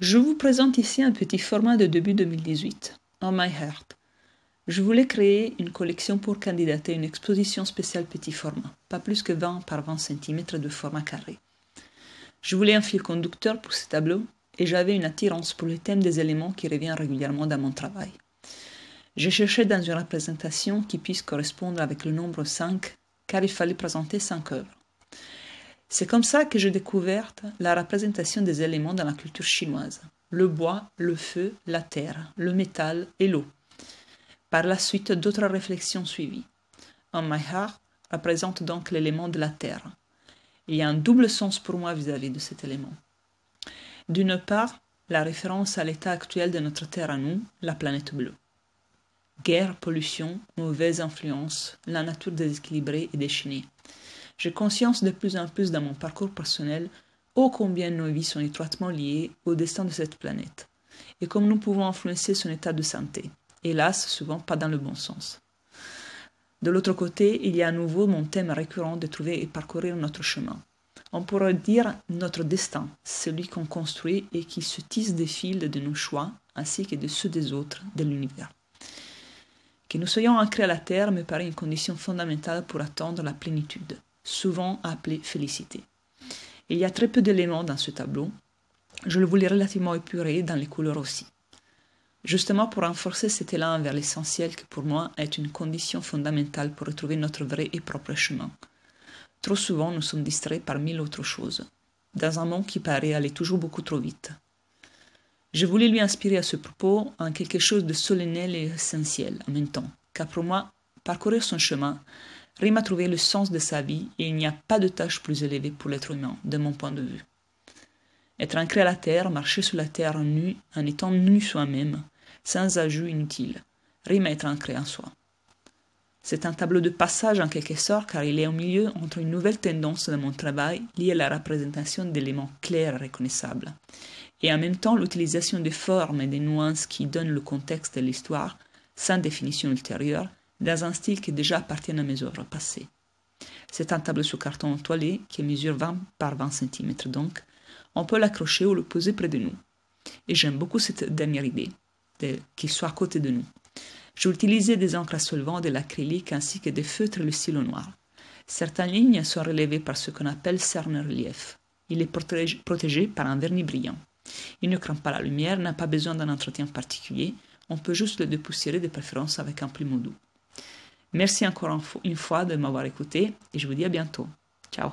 Je vous présente ici un petit format de début 2018, On My Heart. Je voulais créer une collection pour candidater une exposition spéciale petit format, pas plus que 20 par 20 cm de format carré. Je voulais un fil conducteur pour ces tableaux et j'avais une attirance pour le thème des éléments qui revient régulièrement dans mon travail. Je cherchais dans une représentation qui puisse correspondre avec le nombre 5 car il fallait présenter 5 œuvres. C'est comme ça que j'ai découvert la représentation des éléments dans la culture chinoise, le bois, le feu, la terre, le métal et l'eau. Par la suite, d'autres réflexions suivies. Un maihar représente donc l'élément de la terre. Il y a un double sens pour moi vis-à-vis de cet élément. D'une part, la référence à l'état actuel de notre Terre à nous, la planète bleue. Guerre, pollution, mauvaise influence, la nature déséquilibrée et déchaînée. J'ai conscience de plus en plus dans mon parcours personnel ô combien nos vies sont étroitement liées au destin de cette planète, et comme nous pouvons influencer son état de santé, hélas souvent pas dans le bon sens. De l'autre côté, il y a à nouveau mon thème récurrent de trouver et parcourir notre chemin. On pourrait dire notre destin, celui qu'on construit et qui se tisse des fils de nos choix ainsi que de ceux des autres de l'univers. Que nous soyons ancrés à la Terre me paraît une condition fondamentale pour attendre la plénitude souvent appelé « félicité. Il y a très peu d'éléments dans ce tableau. Je le voulais relativement épuré dans les couleurs aussi. Justement pour renforcer cet élan vers l'essentiel qui pour moi est une condition fondamentale pour retrouver notre vrai et propre chemin. Trop souvent nous sommes distraits par mille autres choses, dans un monde qui paraît aller toujours beaucoup trop vite. Je voulais lui inspirer à ce propos en quelque chose de solennel et essentiel en même temps, car pour moi, parcourir son chemin, Rime a trouvé le sens de sa vie et il n'y a pas de tâche plus élevée pour l'être humain, de mon point de vue. Être ancré à la terre, marcher sur la terre nu, en étant nu soi-même, sans ajout inutile, rime à être ancré en soi. C'est un tableau de passage en quelque sorte car il est au milieu entre une nouvelle tendance de mon travail liée à la représentation d'éléments clairs et reconnaissables, et en même temps l'utilisation des formes et des nuances qui donnent le contexte de l'histoire, sans définition ultérieure, dans un style qui déjà appartient à mes œuvres passées. C'est un tableau sur carton toilé qui mesure 20 par 20 cm donc. On peut l'accrocher ou le poser près de nous. Et j'aime beaucoup cette dernière idée, qu'il soit à côté de nous. J'ai utilisé des encres solvant, de l'acrylique ainsi que des feutres et le stylo noir. Certaines lignes sont relevées par ce qu'on appelle cerne-relief. Il est protégé, par un vernis brillant. Il ne craint pas la lumière, n'a pas besoin d'un entretien particulier. On peut juste le dépoussiérer de préférence avec un plumeau doux. Merci encore une fois de m'avoir écouté et je vous dis à bientôt. Ciao